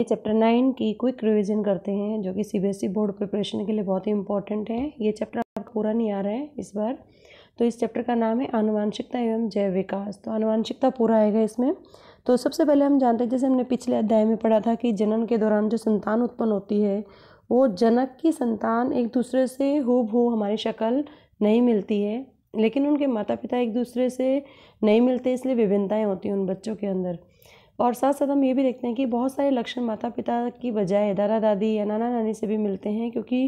ये chapter nine की quick revision करते हैं जो कि सीबीएसई बोर्ड प्रिपरेशन के लिए बहुत ही इंपॉर्टेंट है ये चैप्टर आपका पूरा नहीं आ रहा है इस बार तो इस चैप्टर का नाम है अनुवांशिकता एवं जैव विकास तो अनुवांशिकता पूरा आएगा इसमें तो सबसे पहले हम जानते हैं जैसे हमने पिछले अध्याय में पढ़ा था कि जनन के दौरान जो संतान उत्पन्न होती है वो जनक की संतान एक दूसरे से हो भू हमारी शक्ल नहीं मिलती है लेकिन उनके माता पिता एक दूसरे से नहीं मिलते इसलिए विभिन्नताएँ होती हैं उन बच्चों के अंदर और साथ साथ हम ये भी देखते हैं कि बहुत सारे लक्षण माता पिता की बजाय दादा दादी या नाना नानी से भी मिलते हैं क्योंकि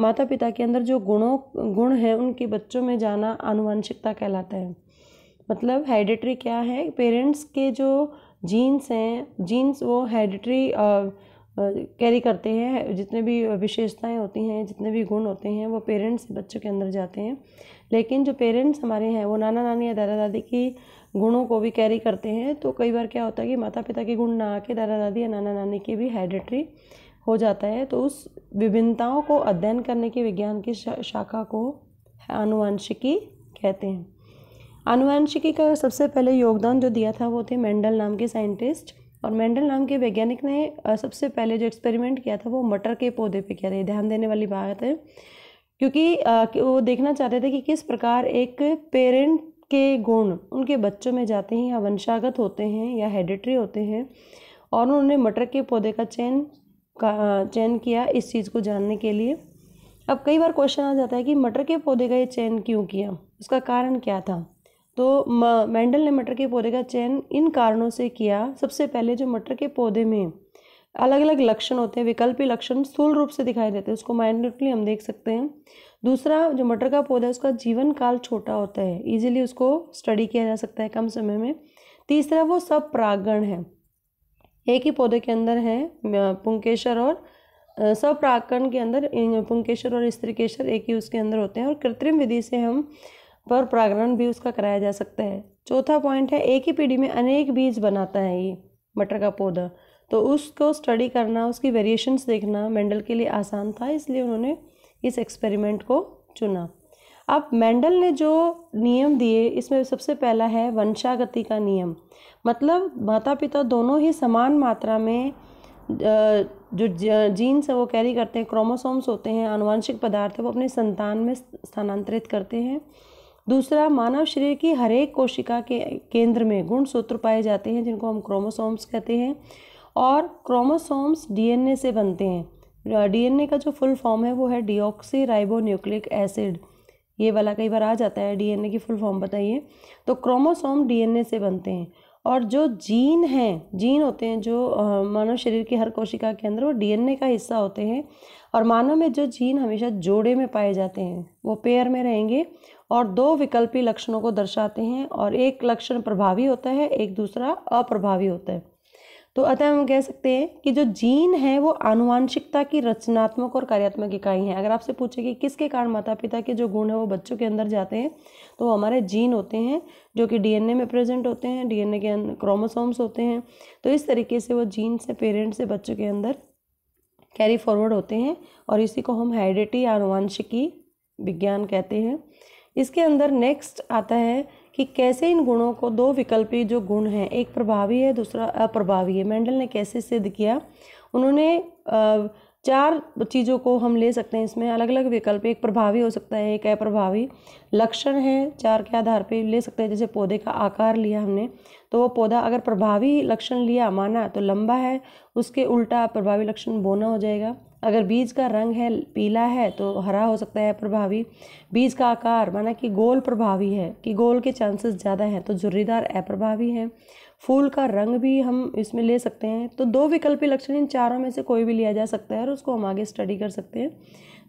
माता पिता के अंदर जो गुणों गुण हैं उनके बच्चों में जाना आनुवंशिकता कहलाता है मतलब हेरिडिटरी क्या है पेरेंट्स के जो जीन्स हैं जीन्स वो हेरिडिटरी कैरी करते हैं जितने भी विशेषताएं होती हैं जितने भी गुण होते हैं वो पेरेंट्स बच्चों के अंदर जाते हैं लेकिन जो पेरेंट्स हमारे हैं वो नाना नानी या दादा दादी की गुणों को भी कैरी करते हैं तो कई बार क्या होता है कि माता पिता के गुण ना आके दादा दादी या नाना नानी की भी हेरिडिटरी हो जाता है तो उस विभिन्नताओं को अध्ययन करने की विज्ञान की शाखा को आनुवंशिकी कहते हैं आनुवंशिकी का सबसे पहले योगदान जो दिया था वो थे मेंडल नाम के साइंटिस्ट और मेंडल नाम के वैज्ञानिक ने सबसे पहले जो एक्सपेरिमेंट किया था वो मटर के पौधे पे किया था ध्यान देने वाली बात है क्योंकि वो देखना चाहते थे कि किस प्रकार एक पेरेंट के गुण उनके बच्चों में जाते हैं या वंशागत होते हैं या हेडिट्री होते हैं और उन्होंने मटर के पौधे का चयन का चयन किया इस चीज़ को जानने के लिए अब कई बार क्वेश्चन आ जाता है कि मटर के पौधे का ये चयन क्यों किया उसका कारण क्या था तो मेंडल ने मटर के पौधे का चयन इन कारणों से किया सबसे पहले जो मटर के पौधे में अलग अलग लक्षण होते हैं विकल्पी लक्षण स्थूल रूप से दिखाई देते हैं उसको माइन्यूटली हम देख सकते हैं दूसरा जो मटर का पौधा है उसका जीवन काल छोटा होता है इजीली उसको स्टडी किया जा सकता है कम समय में तीसरा वो सब प्रागण है एक ही पौधे के अंदर है पुंकेशर और सब प्रागण के अंदर पुंकेशर और स्त्री केशर एक ही उसके अंदर होते हैं और कृत्रिम विधि से हम पर प्रागरण भी उसका कराया जा सकता है चौथा पॉइंट है एक ही पीढ़ी में अनेक बीज बनाता है ये मटर का पौधा तो उसको स्टडी करना उसकी वेरिएशंस देखना मेंडल के लिए आसान था इसलिए उन्होंने इस एक्सपेरिमेंट को चुना अब मेंडल ने जो नियम दिए इसमें सबसे पहला है वंशागति का नियम मतलब माता पिता दोनों ही समान मात्रा में जो जीन्स है वो कैरी करते हैं क्रोमोसोम्स होते हैं आनुवंशिक पदार्थ वो अपने संतान में स्थानांतरित करते हैं दूसरा मानव शरीर की हरेक कोशिका के केंद्र में गुण सूत्र पाए जाते हैं जिनको हम क्रोमोसोम्स कहते हैं और क्रोमोसोम्स डीएनए से बनते हैं डीएनए का जो फुल फॉर्म है वो है डिऑक्सी राइबो न्यूक्लिक एसिड ये वाला कई बार आ जाता है डीएनए की फुल फॉर्म बताइए तो क्रोमोसोम डीएनए से बनते हैं और जो जीन हैं जीन होते हैं जो मानव शरीर की हर कोशिका के अंदर वो डीएनए का हिस्सा होते हैं और मानव में जो जीन हमेशा जोड़े में पाए जाते हैं वो पेयर में रहेंगे और दो विकल्पी लक्षणों को दर्शाते हैं और एक लक्षण प्रभावी होता है एक दूसरा अप्रभावी होता है तो अतः हम कह सकते हैं कि जो जीन है वो आनुवांशिकता की रचनात्मक और कार्यात्मक इकाई है अगर आपसे पूछे कि किसके कारण माता पिता के जो गुण है वो बच्चों के अंदर जाते हैं तो वो हमारे जीन होते हैं जो कि डीएनए में प्रेजेंट होते हैं डीएनए के क्रोमोसोम्स होते हैं तो इस तरीके से वो जीन से पेरेंट से बच्चों के अंदर कैरी फॉरवर्ड होते हैं और इसी को हम हाइडेटी आनुवांशिकी विज्ञान कहते हैं इसके अंदर नेक्स्ट आता है कि कैसे इन गुणों को दो विकल्पी जो गुण हैं एक प्रभावी है दूसरा अप्रभावी है मेंडल ने कैसे सिद्ध किया उन्होंने चार चीज़ों को हम ले सकते हैं इसमें अलग अलग विकल्प एक प्रभावी हो सकता है एक अप्रभावी लक्षण है चार के आधार पर ले सकते हैं जैसे पौधे का आकार लिया हमने तो वो पौधा अगर प्रभावी लक्षण लिया माना तो लंबा है उसके उल्टा प्रभावी लक्षण बोना हो जाएगा अगर बीज का रंग है पीला है तो हरा हो सकता है प्रभावी बीज का आकार माना कि गोल प्रभावी है कि गोल के चांसेस ज़्यादा हैं तो जुर्रीदार अप्रभावी है फूल का रंग भी हम इसमें ले सकते हैं तो दो विकल्पी लक्षण इन चारों में से कोई भी लिया जा सकता है और उसको हम आगे स्टडी कर सकते हैं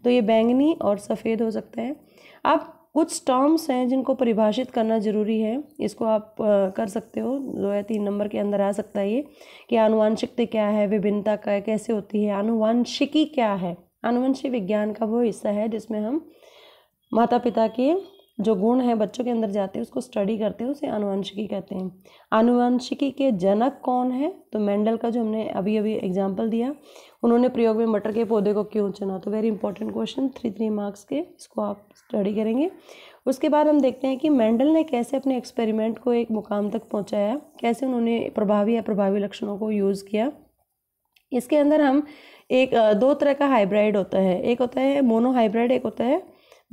तो ये बैंगनी और सफ़ेद हो सकता है अब कुछ टर्म्स हैं जिनको परिभाषित करना ज़रूरी है इसको आप कर सकते हो जो है तीन नंबर के अंदर आ सकता है ये कि आनुवांशिकता क्या है विभिन्नता क्या कैसे होती है आनुवंशिकी क्या है आनुवंशिक विज्ञान का वो हिस्सा है जिसमें हम माता पिता के जो गुण है बच्चों के अंदर जाते हैं उसको स्टडी करते हैं उसे आनुवंशिकी कहते हैं आनुवंशिकी के जनक कौन है तो मेंडल का जो हमने अभी अभी एग्जाम्पल दिया उन्होंने प्रयोग में मटर के पौधे को क्यों चुना तो very important question three three marks के इसको आप स्टडी करेंगे उसके बाद हम देखते हैं कि मेंडल ने कैसे अपने एक्सपेरिमेंट को एक मुकाम तक पहुँचाया कैसे उन्होंने प्रभावी या प्रभावी लक्षणों को यूज़ किया इसके अंदर हम एक दो तरह का हाइब्रिड होता है एक होता है मोनो हाइब्रिड एक होता है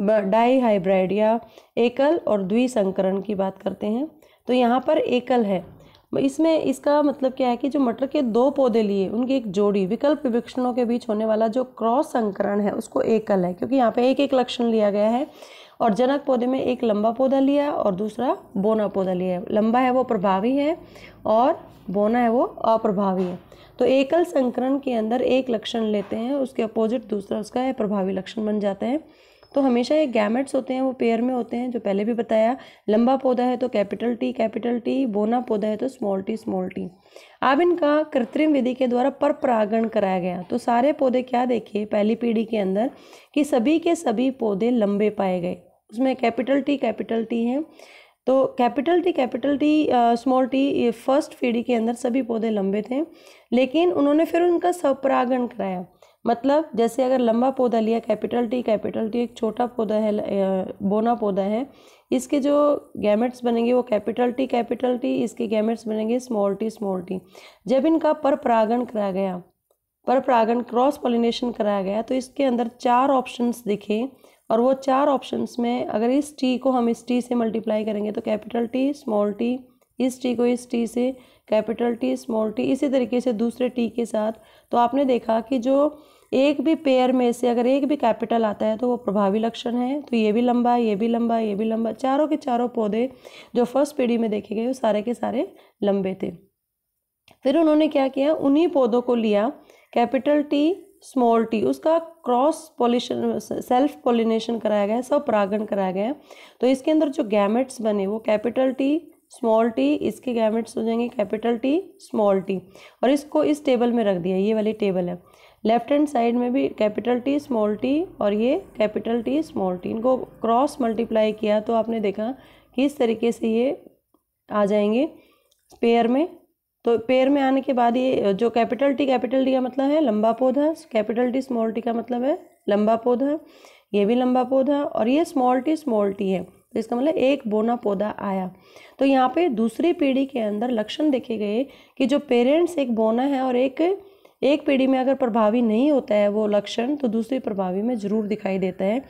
डाई हाइब्राइड या एकल और द्विसंकरण की बात करते हैं तो यहाँ पर एकल है इसमें इसका मतलब क्या है कि जो मटर के दो पौधे लिए उनकी एक जोड़ी विकल्प विक्षणों के बीच होने वाला जो क्रॉस संकरण है उसको एकल है क्योंकि यहाँ पे एक एक लक्षण लिया गया है और जनक पौधे में एक लंबा पौधा लिया और दूसरा बोना पौधा लिया है लंबा है वो प्रभावी है और बोना है वो अप्रभावी है तो एकल संकरण के अंदर एक लक्षण लेते हैं उसके अपोजिट दूसरा उसका प्रभावी लक्षण बन जाते हैं तो हमेशा ये गैमेट्स होते हैं वो पेयर में होते हैं जो पहले भी बताया लंबा पौधा है तो कैपिटल टी कैपिटल टी बोना पौधा है तो स्मॉल टी स्मॉल टी अब इनका कृत्रिम विधि के द्वारा पर परागण कराया गया तो सारे पौधे क्या देखे पहली पीढ़ी के अंदर कि सभी के सभी पौधे लंबे पाए गए उसमें कैपिटल टी कैपिटल टी हैं तो capital T capital T small T first पीढ़ी के अंदर सभी पौधे लंबे थे लेकिन उन्होंने फिर उनका सपरागण कराया मतलब जैसे अगर लंबा पौधा लिया कैपिटल टी कैपिटल टी एक छोटा पौधा है बोना पौधा है इसके जो गैमेट्स बनेंगे वो कैपिटल टी कैपिटल टी इसके गैमेट्स बनेंगे स्मॉल टी स्मॉल टी जब इनका पर परागण कराया गया पर परागण क्रॉस पॉलिनेशन कराया गया तो इसके अंदर चार ऑप्शंस दिखे और वो चार ऑप्शंस में अगर इस टी को हम इस टी से मल्टीप्लाई करेंगे तो कैपिटल टी स्मॉल टी इस टी को इस टी से कैपिटल टी स्मॉल टी इसी तरीके से दूसरे टी के साथ तो आपने देखा कि जो एक भी पेयर में से अगर एक भी कैपिटल आता है तो वो प्रभावी लक्षण है तो ये भी लंबा ये भी लंबा ये भी लंबा चारों के चारों पौधे जो फर्स्ट पीढ़ी में देखे गए वो सारे के सारे लंबे थे फिर उन्होंने क्या किया उन्हीं पौधों को लिया कैपिटल टी स्मॉल टी उसका क्रॉस पॉलिशन सेल्फ पॉलिनेशन कराया गया है सब परागण कराया गया है तो इसके अंदर जो गैमेट्स बने वो कैपिटल टी स्मॉल टी इसके गैमेट्स हो जाएंगे कैपिटल टी स्मॉल टी और इसको इस टेबल में रख दिया ये वाली टेबल है लेफ्ट हैंड साइड में भी कैपिटल टी स्मॉल टी और ये कैपिटल टी स्मॉल टी इनको क्रॉस मल्टीप्लाई किया तो आपने देखा कि इस तरीके से ये आ जाएंगे पेयर में तो पेयर में आने के बाद ये जो कैपिटल टी कैपिटल टी का मतलब है लंबा पौधा कैपिटल टी स्मॉल टी का मतलब है लंबा पौधा ये भी लंबा पौधा और ये स्मॉल टी स्मॉल टी है तो इसका मतलब एक बोना पौधा आया तो यहाँ पे दूसरी पीढ़ी के अंदर लक्षण देखे गए कि जो पेरेंट्स एक बोना है और एक एक पीढ़ी में अगर प्रभावी नहीं होता है वो लक्षण तो दूसरी प्रभावी में ज़रूर दिखाई देता है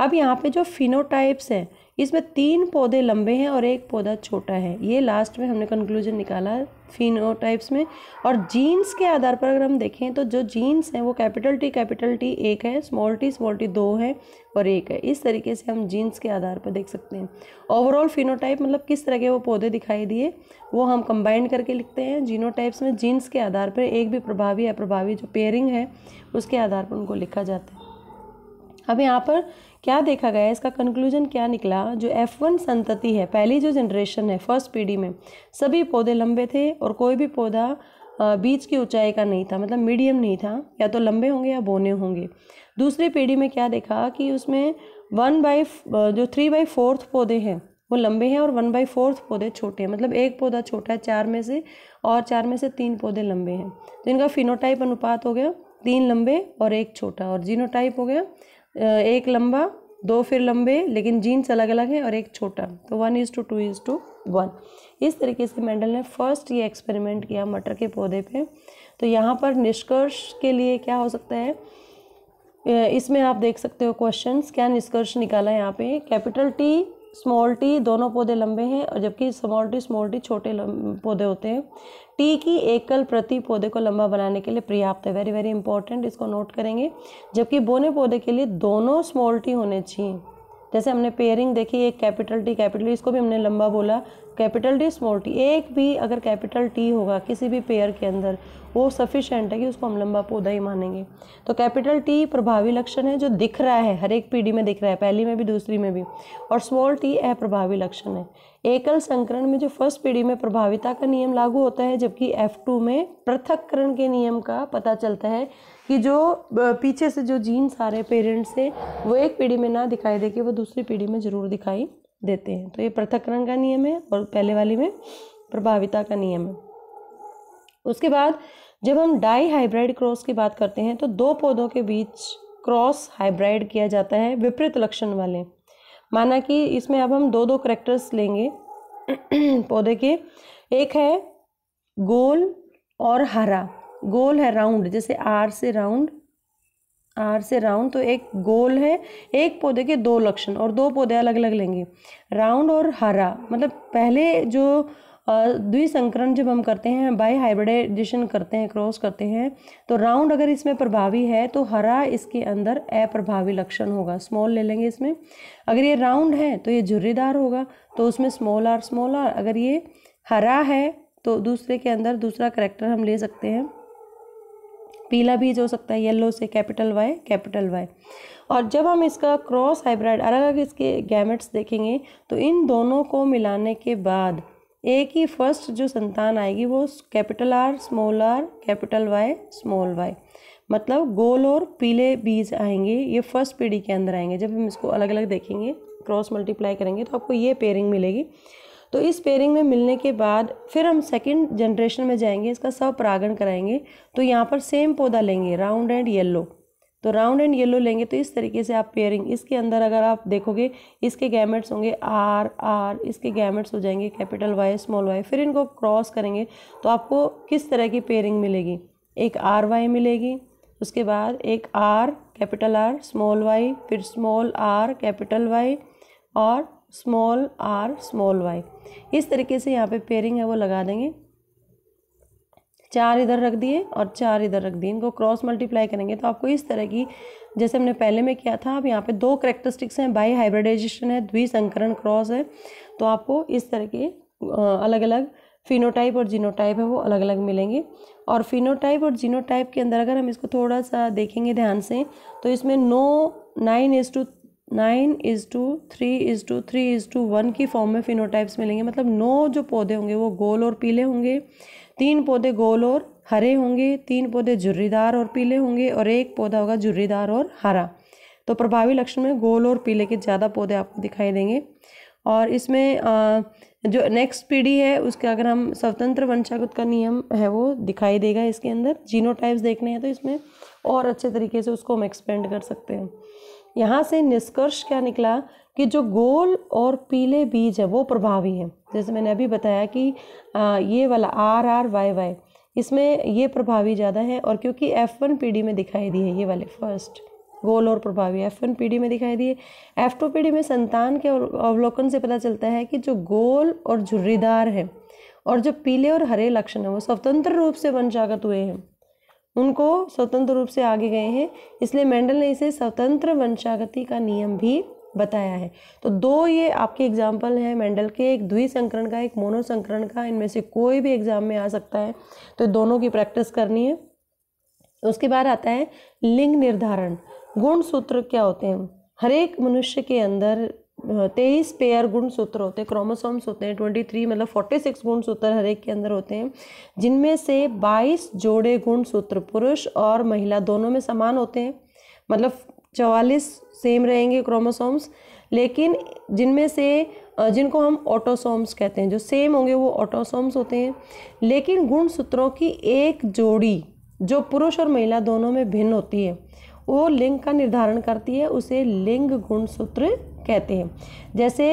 अब यहाँ पे जो फिनोटाइप्स हैं इसमें तीन पौधे लंबे हैं और एक पौधा छोटा है ये लास्ट में हमने कंक्लूजन निकाला फिनोटाइप्स में और जीन्स के आधार पर अगर हम देखें तो जो जीन्स हैं वो कैपिटल टी कैपिटल टी एक है स्मॉल टी स्मॉल टी दो है और एक है इस तरीके से हम जीन्स के आधार पर देख सकते हैं ओवरऑल फिनोटाइप मतलब किस तरह के वो पौधे दिखाई दिए वो हम कंबाइन करके लिखते हैं जीनोटाइप्स में जीन्स के आधार पर एक भी प्रभावी अप्रभावी जो पेयरिंग है उसके आधार पर उनको लिखा जाता है अब यहाँ पर क्या देखा गया इसका कंक्लूजन क्या निकला जो F1 संतति है पहली जो जनरेशन है फर्स्ट पीढ़ी में सभी पौधे लंबे थे और कोई भी पौधा बीच की ऊंचाई का नहीं था मतलब मीडियम नहीं था या तो लंबे होंगे या बोने होंगे दूसरी पीढ़ी में क्या देखा कि उसमें वन बाई जो थ्री बाई फोर्थ पौधे हैं वो लंबे हैं और वन बाई फोर्थ पौधे छोटे हैं मतलब एक पौधा छोटा है चार में से और चार में से तीन पौधे लंबे हैं तो इनका फिनोटाइप अनुपात हो गया तीन लंबे और एक छोटा और जीनोटाइप हो गया एक लंबा दो फिर लंबे लेकिन जीन्स अलग अलग है और एक छोटा तो one is to two is to one इस तरीके से मेंडल ने फर्स्ट ये एक्सपेरिमेंट किया मटर के पौधे पे तो यहाँ पर निष्कर्ष के लिए क्या हो सकता है इसमें आप देख सकते हो क्वेश्चंस क्या निष्कर्ष निकाला है यहाँ पे कैपिटल टी स्मॉल टी दोनों पौधे लंबे हैं और जबकि स्मॉल टी स्मॉल टी छोटे पौधे होते हैं टी की एकल प्रति पौधे को लंबा बनाने के लिए पर्याप्त है वेरी वेरी इंपॉर्टेंट इसको नोट करेंगे जबकि बोने पौधे के लिए दोनों स्मॉल टी होने चाहिए जैसे हमने पेयरिंग देखी एक कैपिटल टी कैपिटल टी इसको भी हमने लंबा बोला कैपिटल टी स्मॉल टी एक भी अगर कैपिटल टी होगा किसी भी पेयर के अंदर वो सफिशेंट है कि उसको हम लंबा पौधा ही मानेंगे तो कैपिटल टी प्रभावी लक्षण है जो दिख रहा है हर एक पीढ़ी में दिख रहा है पहली में भी दूसरी में भी और स्मॉल टी अप्रभावी लक्षण है एकल संकरण में जो फर्स्ट पीढ़ी में प्रभाविता का नियम लागू होता है जबकि एफ टू में पृथककरण के नियम का पता चलता है कि जो पीछे से जो जीन सारे पेरेंट्स से वो एक पीढ़ी में ना दिखाई दे के वो दूसरी पीढ़ी में ज़रूर दिखाई देते हैं तो ये पृथककरण का नियम है और पहले वाली में प्रभाविता का नियम है उसके बाद जब हम डाई हाइब्रिड क्रॉस की बात करते हैं तो दो पौधों के बीच क्रॉस हाइब्रिड किया जाता है विपरीत लक्षण वाले माना कि इसमें अब हम दो दो करेक्टर्स लेंगे पौधे के एक है गोल और हरा गोल है राउंड जैसे आर से राउंड आर से राउंड तो एक गोल है एक पौधे के दो लक्षण और दो पौधे अलग अलग लेंगे राउंड और हरा मतलब पहले जो द्विसंकरण जब हम करते हैं बाई हाइब्रिडाइजेशन करते हैं क्रॉस करते हैं तो राउंड अगर इसमें प्रभावी है तो हरा इसके अंदर अप्रभावी लक्षण होगा स्मॉल ले लेंगे इसमें अगर ये राउंड है तो ये झुर्रीदार होगा तो उसमें स्मॉल आर स्मॉल आर अगर ये हरा है तो दूसरे के अंदर दूसरा करेक्टर हम ले सकते हैं पीला बीज हो सकता है येलो से कैपिटल वाई कैपिटल वाई और जब हम इसका क्रॉस हाइब्रिड अलग अलग इसके गैमेट्स देखेंगे तो इन दोनों को मिलाने के बाद ए की फर्स्ट जो संतान आएगी वो capital R small R capital Y small Y मतलब गोल और पीले बीज आएंगे ये फर्स्ट पीढ़ी के अंदर आएंगे जब हम इसको अलग अलग देखेंगे क्रॉस मल्टीप्लाई करेंगे तो आपको ये पेयरिंग मिलेगी तो इस पेयरिंग में मिलने के बाद फिर हम सेकंड जनरेशन में जाएंगे इसका सब परागण कराएंगे तो यहाँ पर सेम पौधा लेंगे राउंड एंड येल्लो तो राउंड एंड येलो लेंगे तो इस तरीके से आप पेयरिंग इसके अंदर अगर आप देखोगे इसके गैमेट्स होंगे आर आर इसके गैमेट्स हो जाएंगे कैपिटल वाई स्मॉल वाई फिर इनको क्रॉस करेंगे तो आपको किस तरह की पेयरिंग मिलेगी एक आर वाई मिलेगी उसके बाद एक R capital R small Y फिर स्मॉल आर कैपिटल वाई और स्मॉल आर स्मॉल वाई इस तरीके से यहाँ पे पेयरिंग है वो लगा देंगे चार इधर रख दिए और चार इधर रख दिए इनको क्रॉस मल्टीप्लाई करेंगे तो आपको इस तरह की जैसे हमने पहले में किया था अब यहाँ पे दो करेक्टरिस्टिक्स हैं बाई हाइब्रिडाइजेशन है द्विसंकरण क्रॉस है तो आपको इस तरह के अलग अलग फिनोटाइप और जीनोटाइप है वो अलग अलग मिलेंगे और फिनोटाइप और जीनोटाइप के अंदर अगर हम इसको थोड़ा सा देखेंगे ध्यान से तो इसमें no nine is to nine is to three is to three is to one की फॉर्म में फिनोटाइप्स मिलेंगे मतलब नो जो पौधे होंगे वो गोल और पीले होंगे तीन पौधे गोल और हरे होंगे तीन पौधे झुर्रीदार और पीले होंगे और एक पौधा होगा झुर्रीदार और हरा तो प्रभावी लक्षण में गोल और पीले के ज़्यादा पौधे आपको दिखाई देंगे और इसमें जो नेक्स्ट पीढ़ी है उसके अगर हम स्वतंत्र वंशागत का नियम है वो दिखाई देगा इसके अंदर जीनोटाइप्स देखने हैं तो इसमें और अच्छे तरीके से उसको हम एक्सपेंड कर सकते हैं यहाँ से निष्कर्ष क्या निकला कि जो गोल और पीले बीज है वो प्रभावी है जैसे मैंने अभी बताया कि आ, ये वाला आर आर वाई वाई इसमें ये प्रभावी ज़्यादा है और क्योंकि एफ़ वन पी में दिखाई दिए ये वाले फर्स्ट गोल और प्रभावी एफ वन पीढ़ी में दिखाई दिए एफ टू पीढ़ी में संतान के अवलोकन से पता चलता है कि जो गोल और झुर्रीदार है और जो पीले और हरे लक्षण हैं वो स्वतंत्र रूप से वंशागत हुए हैं उनको स्वतंत्र रूप से आगे गए हैं इसलिए मेंडल ने इसे स्वतंत्र वंशागति का नियम भी बताया है तो दो ये आपके एग्जाम्पल हैं मेंडल के एक द्विसंकरण का एक मोनो का इनमें से कोई भी एग्जाम में आ सकता है तो दोनों की प्रैक्टिस करनी है उसके बाद आता है लिंग निर्धारण गुण सूत्र क्या होते हैं हर एक मनुष्य के अंदर तेईस पेयर गुण सूत्र होते हैं क्रोमोसोम्स होते हैं ट्वेंटी थ्री मतलब फोर्टी सिक्स गुण सूत्र हर एक के अंदर होते हैं जिनमें से बाईस जोड़े गुण सूत्र पुरुष और महिला दोनों में समान होते हैं मतलब चवालीस सेम रहेंगे क्रोमोसोम्स लेकिन जिनमें से जिनको हम ऑटोसोम्स कहते हैं जो सेम होंगे वो ऑटोसोम्स होते हैं लेकिन गुण सूत्रों की एक जोड़ी जो पुरुष और महिला दोनों में भिन्न होती है वो लिंग का निर्धारण करती है उसे लिंग गुणसूत्र कहते हैं जैसे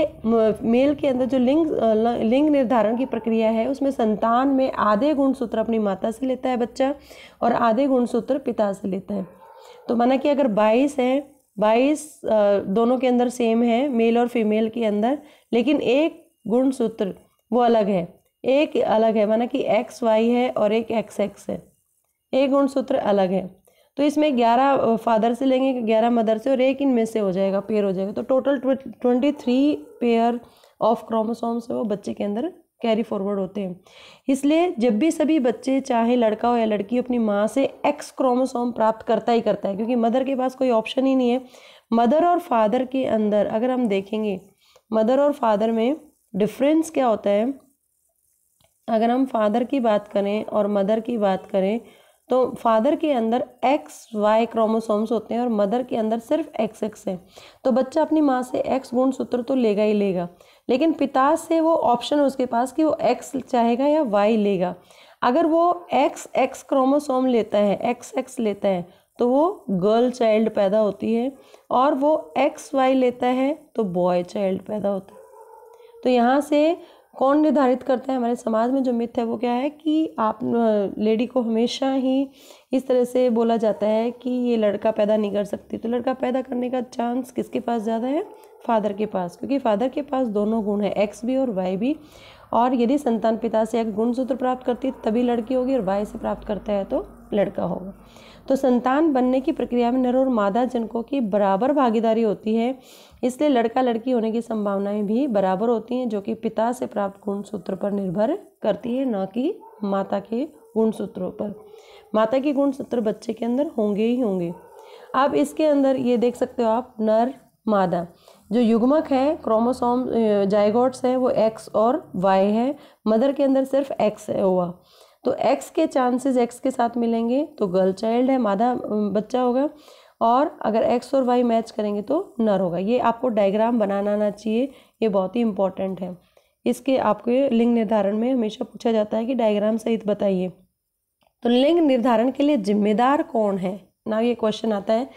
मेल के अंदर जो लिंग लिंग निर्धारण की प्रक्रिया है उसमें संतान में आधे गुणसूत्र अपनी माता से लेता है बच्चा और आधे गुणसूत्र पिता से लेता है तो माना कि अगर बाईस है बाईस दोनों के अंदर सेम है मेल और फीमेल के अंदर लेकिन एक गुणसूत्र वो अलग है एक अलग है माना कि एक्स वाई है और एक एक्स एक्स है एक गुणसूत्र अलग है तो इसमें ग्यारह फादर से लेंगे ग्यारह मदर से और एक इनमें से हो जाएगा पेयर हो जाएगा तो total twenty three pair of chromosomes वो बच्चे के अंदर कैरी फॉरवर्ड होते हैं इसलिए जब भी सभी बच्चे चाहे लड़का हो या लड़की अपनी माँ से एक्स क्रोमोसोम प्राप्त करता ही करता है क्योंकि मदर के पास कोई ऑप्शन ही नहीं है मदर और फादर के अंदर अगर हम देखेंगे मदर और फादर में डिफरेंस क्या होता है अगर हम फादर की बात करें और मदर की बात करें तो फादर के अंदर एक्स वाई क्रोमोसोम्स होते हैं और मदर के अंदर सिर्फ एक्स एक्स है तो बच्चा अपनी माँ से एक्स गुण सूत्र तो लेगा ही लेगा लेकिन पिता से वो ऑप्शन है उसके पास कि वो एक्स चाहेगा या वाई लेगा अगर वो एक्स एक्स क्रोमोसोम लेता है एक्स एक्स लेता है तो वो गर्ल चाइल्ड पैदा होती है और वो एक्स वाई लेता है तो बॉय चाइल्ड पैदा होता है तो यहाँ से कौन निर्धारित करता है हमारे समाज में जो मिथ है वो क्या है कि आप लेडी को हमेशा ही इस तरह से बोला जाता है कि ये लड़का पैदा नहीं कर सकती तो लड़का पैदा करने का चांस किसके पास ज़्यादा है फादर के पास क्योंकि फादर के पास दोनों गुण है एक्स भी और वाई भी और यदि संतान पिता से एक गुणसूत्र प्राप्त करती है तभी लड़की होगी और वाई से प्राप्त करता है तो लड़का होगा तो संतान बनने की प्रक्रिया में नर और मादा जनकों की बराबर भागीदारी होती है इसलिए लड़का लड़की होने की संभावनाएं भी बराबर होती हैं जो कि पिता से प्राप्त गुण सूत्र पर निर्भर करती है ना कि माता के गुण सूत्रों पर माता के गुण सूत्र बच्चे के अंदर होंगे ही होंगे आप इसके अंदर ये देख सकते हो आप नर मादा जो युग्मक है क्रोमोसोम जायगोट्स है वो एक्स और वाई है मदर के अंदर सिर्फ एक्स है हुआ तो एक्स के चांसेस एक्स के साथ मिलेंगे तो गर्ल चाइल्ड है मादा बच्चा होगा और अगर एक्स और वाई मैच करेंगे तो नर होगा ये आपको डायग्राम बनाना आना चाहिए ये बहुत ही इंपॉर्टेंट है इसके आपके लिंग निर्धारण में हमेशा पूछा जाता है कि डायग्राम सहित बताइए तो लिंग निर्धारण के लिए जिम्मेदार कौन है ना ये क्वेश्चन आता है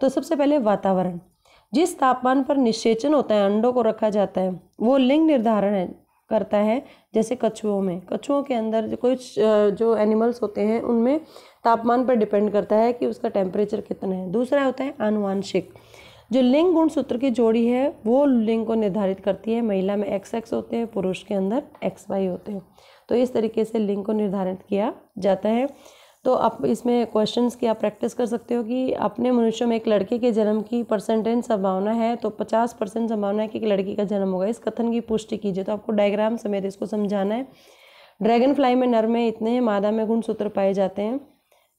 तो सबसे पहले वातावरण जिस तापमान पर निषेचन होता है अंडों को रखा जाता है वो लिंग निर्धारण है करता है जैसे कछुओं में कछुओं के अंदर जो कुछ जो एनिमल्स होते हैं उनमें तापमान पर डिपेंड करता है कि उसका टेम्परेचर कितना है दूसरा होता है आनुवांशिक जो लिंग गुण सूत्र की जोड़ी है वो लिंग को निर्धारित करती है महिला में एक्स एक्स होते हैं पुरुष के अंदर एक्स वाई होते हैं तो इस तरीके से लिंग को निर्धारित किया जाता है तो आप इसमें क्वेश्चंस की आप प्रैक्टिस कर सकते हो कि अपने मनुष्य में एक लड़के के जन्म की परसेंटेज संभावना है तो पचास परसेंट संभावना है कि एक लड़की का जन्म होगा इस कथन की पुष्टि कीजिए तो आपको डायग्राम समेत इसको समझाना है ड्रैगन फ्लाई में नर में इतने मादा में गुणसूत्र पाए जाते हैं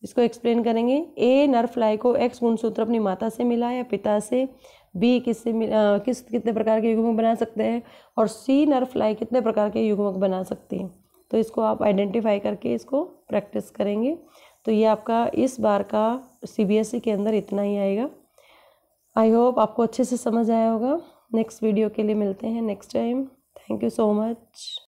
इसको एक्सप्लेन करेंगे ए नर फ्लाई को एक्स गुणसूत्र अपनी माता से मिला या पिता से बी किससे किस कितने प्रकार के युग्मक बना सकते हैं और सी नर फ्लाई कितने प्रकार के युग्मक बना सकती है तो इसको आप आइडेंटिफाई करके इसको प्रैक्टिस करेंगे तो ये आपका इस बार का सीबीएसई e के अंदर इतना ही आएगा आई होप आपको अच्छे से समझ आया होगा नेक्स्ट वीडियो के लिए मिलते हैं next time thank you so much